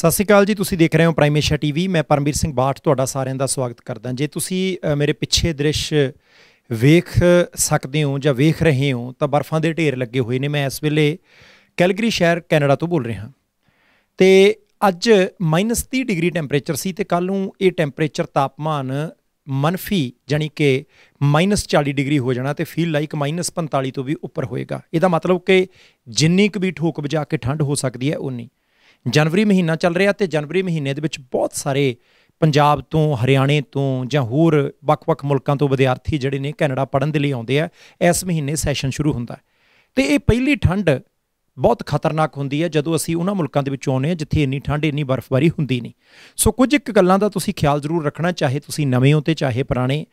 ਸਤਿ ਸ਼੍ਰੀ ਅਕਾਲ ਜੀ ਤੁਸੀਂ ਦੇਖ ਰਹੇ ਹੋ ਪ੍ਰਾਈਮੇਸ਼ਾ ਟੀਵੀ ਮੈਂ ਪਰਮਵੀਰ ਸਿੰਘ ਬਾਠ ਤੁਹਾਡਾ ਸਾਰਿਆਂ ਦਾ ਸਵਾਗਤ ਕਰਦਾ ਜੇ ਤੁਸੀਂ ਮੇਰੇ ਪਿੱਛੇ ਦ੍ਰਿਸ਼ ਵੇਖ ਸਕਦੇ ਹੋ ਜਾਂ ਵੇਖ ਰਹੇ ਹੋ ਤਾਂ ਬਰਫ਼ਾਂ ਦੇ ਢੇਰ ਲੱਗੇ ਹੋਏ ਨੇ ਮੈਂ ਇਸ ਵੇਲੇ ਕੈਲਗਰੀ ਸ਼ਹਿਰ ਕੈਨੇਡਾ ਤੋਂ ਬੋਲ ਰਿਹਾ ਤੇ ਅੱਜ -30 ਡਿਗਰੀ ਟੈਂਪਰੇਚਰ ਸੀ ਤੇ ਕੱਲ ਨੂੰ ਇਹ ਟੈਂਪਰੇਚਰ ਤਾਪਮਾਨ ਮਨਫੀ ਜਾਨੀ ਕਿ -40 ਡਿਗਰੀ ਹੋ ਜਾਣਾ ਤੇ ਫੀਲ ਲਾਈਕ -45 ਤੋਂ ਵੀ ਉੱਪਰ ਹੋਏਗਾ ਇਹਦਾ ਮਤਲਬ ਕਿ ਜਿੰਨੀ ਕੁ ਵੀ ਠੋਕ ਵਜਾ ਕੇ ਠੰਡ ਹੋ ਸਕਦੀ ਹੈ ਉਨੀ ਜਨਵਰੀ ਮਹੀਨਾ ਚੱਲ ਰਿਹਾ ਤੇ ਜਨਵਰੀ ਮਹੀਨੇ ਦੇ ਵਿੱਚ ਬਹੁਤ ਸਾਰੇ ਪੰਜਾਬ ਤੋਂ ਹਰਿਆਣੇ ਤੋਂ ਜਾਂ ਹੋਰ ਵੱਖ-ਵੱਖ ਮੁਲਕਾਂ ਤੋਂ ਵਿਦਿਆਰਥੀ ਜਿਹੜੇ ਨੇ ਕੈਨੇਡਾ ਪੜਨ ਦੇ ਲਈ ਆਉਂਦੇ ਆ ਇਸ ਮਹੀਨੇ ਸੈਸ਼ਨ ਸ਼ੁਰੂ ਹੁੰਦਾ ਹੈ ਤੇ ਇਹ ਪਹਿਲੀ ਠੰਡ ਬਹੁਤ ਖਤਰਨਾਕ ਹੁੰਦੀ ਹੈ ਜਦੋਂ ਅਸੀਂ ਉਹਨਾਂ ਮੁਲਕਾਂ ਦੇ ਵਿੱਚ ਆਉਨੇ ਆ ਜਿੱਥੇ ਇੰਨੀ ਠੰਡ ਇੰਨੀ ਬਰਫ਼ਬਾਰੀ ਹੁੰਦੀ ਨਹੀਂ ਸੋ ਕੁਝ ਇੱਕ ਗੱਲਾਂ ਦਾ ਤੁਸੀਂ ਖਿਆਲ ਜ਼ਰੂਰ ਰੱਖਣਾ ਚਾਹੇ ਤੁਸੀਂ ਨਵੇਂ ਹੋ ਤੇ ਚਾਹੇ ਪੁਰਾਣੇ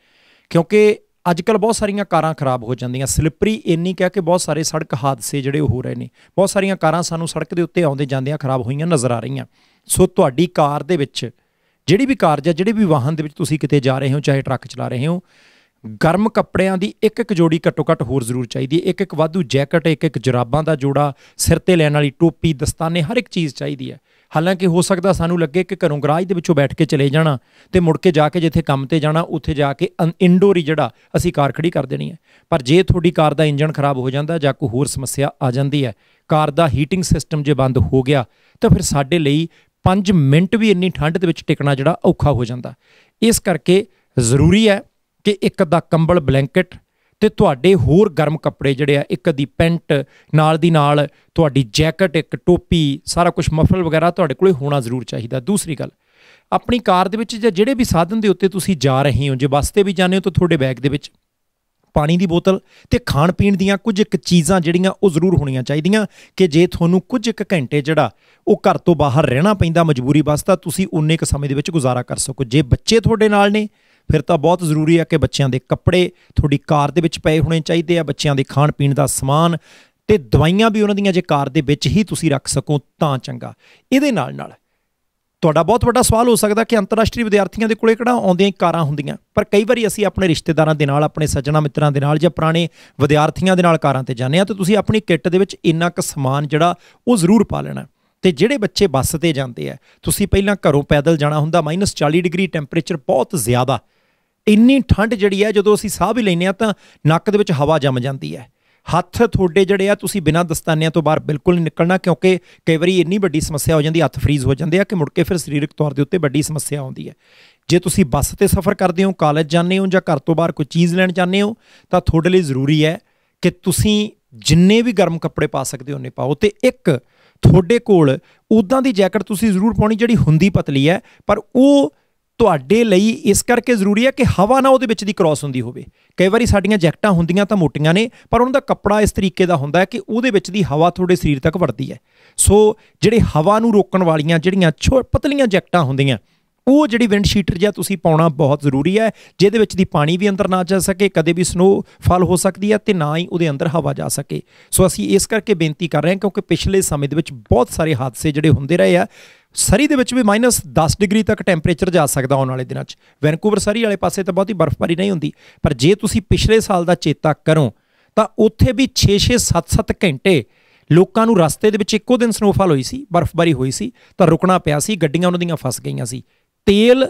ਕਿਉਂਕਿ ਅੱਜ ਕੱਲ ਬਹੁਤ ਸਾਰੀਆਂ ਕਾਰਾਂ ਖਰਾਬ ਹੋ ਜਾਂਦੀਆਂ ਸਲਿਪਰੀ ਇੰਨੀ ਕਹਿ ਕਿ ਬਹੁਤ ਸਾਰੇ ਸੜਕ ਹਾਦਸੇ ਜਿਹੜੇ ਹੋ ਰਹੇ ਨੇ ਬਹੁਤ ਸਾਰੀਆਂ ਕਾਰਾਂ ਸਾਨੂੰ ਸੜਕ ਦੇ ਉੱਤੇ ਆਉਂਦੇ ਜਾਂਦਿਆਂ ਖਰਾਬ ਹੋਈਆਂ ਨਜ਼ਰ ਆ ਰਹੀਆਂ ਸੋ ਤੁਹਾਡੀ ਕਾਰ ਦੇ ਵਿੱਚ ਜਿਹੜੀ ਵੀ ਕਾਰ ਜਾਂ ਜਿਹੜੇ ਵੀ ਵਾਹਨ ਦੇ ਵਿੱਚ ਤੁਸੀਂ ਕਿਤੇ ਜਾ ਰਹੇ ਹੋ ਚਾਹੇ ਟਰੱਕ ਚਲਾ ਰਹੇ ਹੋ ਗਰਮ ਕੱਪੜਿਆਂ ਦੀ ਇੱਕ ਇੱਕ ਜੋੜੀ ਘੱਟੋ ਘੱਟ ਹੋਰ ਜ਼ਰੂਰ ਚਾਹੀਦੀ ਹੈ ਇੱਕ ਇੱਕ ਵਾਧੂ ਜੈਕਟ ਇੱਕ ਇੱਕ ਜਰਾਬਾਂ ਦਾ ਜੋੜਾ ਸਿਰ ਤੇ ਲੈਣ ਵਾਲੀ ਟੋਪੀ ਦਸਤਾਨੇ ਹਰ ਇੱਕ ਚੀਜ਼ ਚਾਹੀਦੀ ਹੈ ਹਾਲਾਂਕਿ ਹੋ ਸਕਦਾ ਸਾਨੂੰ ਲੱਗੇ ਕਿ ਘਰੋਂ ਗਰਾਜ ਦੇ ਵਿੱਚੋਂ ਬੈਠ ਕੇ ਚਲੇ ਜਾਣਾ ਤੇ ਮੁੜ ਕੇ ਜਾ ਕੇ ਜਿੱਥੇ ਕੰਮ ਤੇ ਜਾਣਾ ਉੱਥੇ ਜਾ ਕੇ ਇੰਡੋਰ ਹੀ ਜਿਹੜਾ ਅਸੀਂ ਕਾਰ ਖੜੀ ਕਰ ਦੇਣੀ ਹੈ ਪਰ ਜੇ ਤੁਹਾਡੀ ਕਾਰ ਦਾ ਇੰਜਨ ਖਰਾਬ ਹੋ ਜਾਂਦਾ ਜਾਂ ਕੋਈ ਹੋਰ ਸਮੱਸਿਆ ਆ ਜਾਂਦੀ ਹੈ ਕਾਰ ਦਾ ਹੀਟਿੰਗ ਸਿਸਟਮ ਜੇ ਬੰਦ ਹੋ ਗਿਆ ਤਾਂ ਫਿਰ ਸਾਡੇ ਲਈ 5 ਮਿੰਟ ਵੀ ਇੰਨੀ ਠੰਡ ਦੇ ਵਿੱਚ ਟਿਕਣਾ ਜਿਹੜਾ ਔਖਾ ਹੋ ਜਾਂਦਾ ਇਸ ਕਰਕੇ ਜ਼ਰੂਰੀ ਹੈ ਕਿ ਇੱਕ ਦਾ ਕੰਬਲ ਬਲੈਂਕਟ ਤੇ ਤੁਹਾਡੇ ਹੋਰ ਗਰਮ ਕੱਪੜੇ ਜਿਹੜੇ ਆ ਇੱਕ ਦੀ ਪੈਂਟ ਨਾਲ ਦੀ ਨਾਲ ਤੁਹਾਡੀ ਜੈਕਟ ਇੱਕ ਟੋਪੀ ਸਾਰਾ ਕੁਝ ਮਫਲ ਵਗੈਰਾ ਤੁਹਾਡੇ ਕੋਲੇ ਹੋਣਾ ਜ਼ਰੂਰ ਚਾਹੀਦਾ ਦੂਸਰੀ ਗੱਲ ਆਪਣੀ ਕਾਰ ਦੇ ਵਿੱਚ ਜਾਂ ਜਿਹੜੇ ਵੀ ਸਾਧਨ ਦੇ ਉੱਤੇ ਤੁਸੀਂ ਜਾ ਰਹੇ ਹੋ ਜੇ ਬੱਸ ਤੇ ਵੀ ਜਾਂਦੇ ਹੋ ਤਾਂ ਤੁਹਾਡੇ ਬੈਗ ਦੇ ਵਿੱਚ ਪਾਣੀ ਦੀ ਬੋਤਲ ਤੇ ਖਾਣ ਪੀਣ ਦੀਆਂ ਕੁਝ ਇੱਕ ਚੀਜ਼ਾਂ ਜਿਹੜੀਆਂ ਉਹ ਜ਼ਰੂਰ ਹੋਣੀਆਂ ਚਾਹੀਦੀਆਂ ਕਿ ਜੇ ਤੁਹਾਨੂੰ ਕੁਝ ਇੱਕ ਘੰਟੇ ਜਿਹੜਾ ਉਹ ਘਰ ਤੋਂ ਬਾਹਰ ਰਹਿਣਾ ਪੈਂਦਾ ਮਜਬੂਰੀ ਵਾਸਤਾ ਤੁਸੀਂ ਉਨੇ ਕ ਸਮੇਂ ਦੇ ਵਿੱਚ ਗੁਜ਼ਾਰਾ ਕਰ ਸਕੋ ਜੇ ਬੱਚੇ ਤੁਹਾਡੇ ਨਾਲ ਨੇ ਫਿਰ ਤਾਂ ਬਹੁਤ ਜ਼ਰੂਰੀ ਹੈ ਕਿ ਬੱਚਿਆਂ ਦੇ ਕੱਪੜੇ ਤੁਹਾਡੀ ਕਾਰ ਦੇ ਵਿੱਚ ਪਏ ਹੋਣੇ ਚਾਹੀਦੇ ਆ ਬੱਚਿਆਂ ਦੇ ਖਾਣ ਪੀਣ ਦਾ ਸਮਾਨ ਤੇ ਦਵਾਈਆਂ ਵੀ ਉਹਨਾਂ ਦੀਆਂ ਜੇ ਕਾਰ ਦੇ ਵਿੱਚ ਹੀ ਤੁਸੀਂ ਰੱਖ ਸਕੋ ਤਾਂ ਚੰਗਾ ਇਹਦੇ ਨਾਲ ਨਾਲ ਤੁਹਾਡਾ ਬਹੁਤ ਵੱਡਾ ਸਵਾਲ ਹੋ ਸਕਦਾ ਕਿ ਅੰਤਰਰਾਸ਼ਟਰੀ ਵਿਦਿਆਰਥੀਆਂ ਦੇ ਕੋਲੇ ਕਿਹੜਾ ਆਉਂਦੀਆਂ ਕਾਰਾਂ ਹੁੰਦੀਆਂ ਪਰ ਕਈ ਵਾਰੀ ਅਸੀਂ ਆਪਣੇ ਰਿਸ਼ਤੇਦਾਰਾਂ ਦੇ ਨਾਲ ਆਪਣੇ ਸੱਜਣਾ ਮਿੱਤਰਾਂ ਦੇ ਨਾਲ ਜਾਂ ਪੁਰਾਣੇ ਵਿਦਿਆਰਥੀਆਂ ਦੇ ਨਾਲ ਕਾਰਾਂ ਤੇ ਜਾਂਦੇ ਆ ਤੇ ਤੁਸੀਂ ਆਪਣੀ ਕਿੱਟ ਦੇ ਵਿੱਚ ਇੰਨਾ ਕੁ ਸਮਾਨ ਜਿਹੜਾ ਉਹ ਜ਼ਰੂਰ ਪਾ ਲੈਣਾ ਤੇ ਜਿਹੜੇ ਬੱਚੇ ਬੱਸ ਤੇ ਜਾਂਦੇ ਆ ਤੁਸੀਂ ਪਹਿਲਾਂ ਘਰੋਂ ਪੈਦਲ ਜਾਣਾ ਹੁੰਦਾ -40 ਡਿਗਰੀ ਟੈਂਪਰੇਚਰ ਬਹੁਤ ਜ਼ਿਆਦਾ ਇੰਨੀ ਠੰਡ ਜਿਹੜੀ ਹੈ ਜਦੋਂ ਅਸੀਂ ਸਾਹ ਵੀ ਲੈਨੇ ਆ ਤਾਂ ਨੱਕ ਦੇ ਵਿੱਚ ਹਵਾ ਜੰਮ ਜਾਂਦੀ ਹੈ ਹੱਥ ਤੁਹਾਡੇ ਜਿਹੜੇ ਆ ਤੁਸੀਂ ਬਿਨਾਂ ਦਸਤਾਨਿਆਂ ਤੋਂ ਬਾਹਰ ਬਿਲਕੁਲ ਨਹੀਂ ਨਿਕਲਣਾ ਕਿਉਂਕਿ ਕਈ ਵਾਰੀ ਇੰਨੀ ਵੱਡੀ ਸਮੱਸਿਆ ਹੋ ਜਾਂਦੀ ਹੱਥ ਫ੍ਰੀਜ਼ ਹੋ ਜਾਂਦੇ ਆ ਕਿ ਮੁੜ ਕੇ ਫਿਰ ਸਰੀਰਕ ਤੌਰ ਦੇ ਉੱਤੇ ਵੱਡੀ ਸਮੱਸਿਆ ਆਉਂਦੀ ਹੈ ਜੇ ਤੁਸੀਂ ਬੱਸ ਤੇ ਸਫ਼ਰ ਕਰਦੇ ਹੋ ਕਾਲਜ ਜਾਂਦੇ ਹੋ ਜਾਂ ਘਰ ਤੋਂ ਬਾਹਰ ਕੋਈ ਚੀਜ਼ ਲੈਣ ਜਾਂਦੇ ਹੋ ਤਾਂ ਤੁਹਾਡੇ ਲਈ ਜ਼ਰੂਰੀ ਹੈ ਕਿ ਤੁਸੀਂ ਜਿੰਨੇ ਵੀ ਗਰਮ ਕੱਪੜੇ ਪਾ ਸਕਦੇ ਹੋ ਨੇ ਪਾਓ ਤੇ ਇੱਕ ਤੁਹਾਡੇ ਕੋਲ ਉਦਾਂ ਦੀ ਜੈਕਟ ਤੁਸੀਂ ਜ਼ਰੂਰ ਪਾਉਣੀ ਜਿਹੜੀ ਹੁੰਦੀ ਪਤਲੀ ਹੈ ਪਰ ਉਹ ਤੁਹਾਡੇ ਲਈ ਇਸ ਕਰਕੇ ਜ਼ਰੂਰੀ ਹੈ ਕਿ ਹਵਾ ਨਾ ਉਹਦੇ ਵਿੱਚ ਦੀ ਕ੍ਰਾਸ ਹੁੰਦੀ ਹੋਵੇ ਕਈ ਵਾਰੀ ਸਾਡੀਆਂ ਜੈਕਟਾਂ ਹੁੰਦੀਆਂ ਤਾਂ ਮੋਟੀਆਂ ਨੇ ਪਰ ਉਹਨਾਂ ਦਾ ਕੱਪੜਾ ਇਸ ਤਰੀਕੇ ਦਾ ਹੁੰਦਾ ਹੈ ਕਿ ਉਹਦੇ ਵਿੱਚ ਦੀ ਹਵਾ ਤੁਹਾਡੇ ਸਰੀਰ ਤੱਕ ਵੜਦੀ ਹੈ ਸੋ ਜਿਹੜੇ ਹਵਾ ਨੂੰ ਰੋਕਣ ਵਾਲੀਆਂ ਜਿਹੜੀਆਂ ਪਤਲੀਆਂ ਜੈਕਟਾਂ ਹੁੰਦੀਆਂ ਉਹ ਜਿਹੜੀ ਵਿੰਡ ਸ਼ੀਟਰ ਜਾਂ ਤੁਸੀਂ ਪਾਉਣਾ ਬਹੁਤ ਜ਼ਰੂਰੀ ਹੈ ਜਿਹਦੇ ਵਿੱਚ ਦੀ ਪਾਣੀ ਵੀ ਅੰਦਰ ਨਾ ਜਾ ਸਕੇ ਕਦੇ ਵੀ ਸਨੋ ਫਾਲ ਹੋ ਸਕਦੀ ਹੈ ਤੇ ਨਾ ਹੀ ਉਹਦੇ ਅੰਦਰ ਹਵਾ ਜਾ ਸਕੇ ਸੋ ਅਸੀਂ ਇਸ ਕਰਕੇ ਬੇਨਤੀ ਕਰ ਰਹੇ ਹਾਂ ਕਿਉਂਕਿ ਪਿਛਲੇ ਸਮੇਂ ਦੇ ਵਿੱਚ ਬਹੁਤ ਸਾਰੇ ਹਾਦਸੇ ਜਿਹੜੇ ਹੁੰਦੇ ਰਹੇ ਆ ਸਰੀ ਦੇ ਵਿੱਚ ਵੀ -10 ਡਿਗਰੀ ਤੱਕ ਟੈਂਪਰੇਚਰ ਜਾ ਸਕਦਾ ਆਉਣ ਵਾਲੇ ਦਿਨਾਂ 'ਚ ਵੈਨਕੂਵਰ ਸਰੀ ਵਾਲੇ ਪਾਸੇ ਤਾਂ ਬਹੁਤੀ ਬਰਫ਼ਬਾਰੀ ਨਹੀਂ ਹੁੰਦੀ ਪਰ ਜੇ ਤੁਸੀਂ ਪਿਛਲੇ ਸਾਲ ਦਾ ਚੇਤਾ ਕਰੋ ਤਾਂ ਉੱਥੇ ਵੀ 6-6 7-7 ਘੰਟੇ ਲੋਕਾਂ ਨੂੰ ਰਸਤੇ ਦੇ ਵਿੱਚ ਇੱਕੋ ਦਿਨ ਸਨੋਫਾਲ ਹੋਈ ਸੀ ਬਰਫ਼ਬਾਰੀ ਹੋਈ ਸੀ ਤਾਂ ਰੁਕਣਾ ਪਿਆ ਸੀ ਗੱਡੀਆਂ ਉਹਨਾਂ ਦੀਆਂ ਫਸ ਗਈਆਂ ਸੀ ਤੇਲ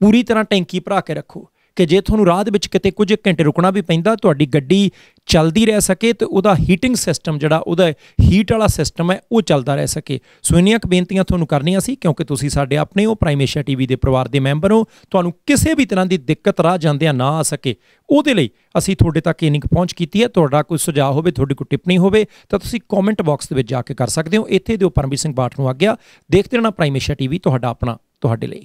ਪੂਰੀ ਤਰ੍ਹਾਂ ਟੈਂਕੀ ਭਰਾ ਕੇ ਰੱਖੋ ਕਿ ਜੇ ਤੁਹਾਨੂੰ ਰਾਹ ਦੇ ਵਿੱਚ ਕਿਤੇ ਕੁਝ ਘੰਟੇ ਰੁਕਣਾ ਵੀ ਪੈਂਦਾ ਤੁਹਾਡੀ ਗੱਡੀ ਚੱਲਦੀ ਰਹਿ ਸਕੇ ਤੇ ਉਹਦਾ ਹੀਟਿੰਗ ਸਿਸਟਮ ਜਿਹੜਾ ਉਹਦਾ ਹੀਟ ਵਾਲਾ ਸਿਸਟਮ ਹੈ ਉਹ ਚੱਲਦਾ ਰਹਿ ਸਕੇ ਸੋ ਇੰਨੀਆਂ ਕੁ ਬੇਨਤੀਆਂ ਤੁਹਾਨੂੰ ਕਰਨੀਆਂ ਸੀ ਕਿਉਂਕਿ ਤੁਸੀਂ ਸਾਡੇ ਆਪਣੇ ਉਹ ਪ੍ਰਾਈਮੇਸ਼ਾ ਟੀਵੀ ਦੇ ਪਰਿਵਾਰ ਦੇ ਮੈਂਬਰ ਹੋ ਤੁਹਾਨੂੰ ਕਿਸੇ ਵੀ ਤਰ੍ਹਾਂ ਦੀ ਦਿੱਕਤ ਰਾਹ ਜਾਂਦਿਆਂ ਨਾ ਆ ਸਕੇ ਉਹਦੇ ਲਈ ਅਸੀਂ ਤੁਹਾਡੇ ਤੱਕ ਇਨਿੰਗ ਪਹੁੰਚ ਕੀਤੀ ਹੈ ਤੁਹਾਡਾ ਕੋਈ ਸੁਝਾਅ ਹੋਵੇ ਤੁਹਾਡੀ ਕੋਈ ਟਿੱਪਣੀ ਹੋਵੇ ਤਾਂ ਤੁਸੀਂ ਕਮੈਂਟ ਬਾਕਸ ਦੇ ਵਿੱਚ ਜਾ ਕੇ ਕਰ ਸਕਦੇ ਹੋ ਇੱਥੇ ਦਿਓ ਪਰਮਜੀਤ ਸਿੰਘ ਬਾਠ ਨੂੰ ਆਗਿਆ ਦੇਖਦੇ ਰਹਿਣਾ ਪ੍ਰਾਈਮੇਸ਼ਾ ਟੀਵੀ ਤੁਹਾਡਾ ਆਪਣਾ ਤੁਹਾਡੇ ਲਈ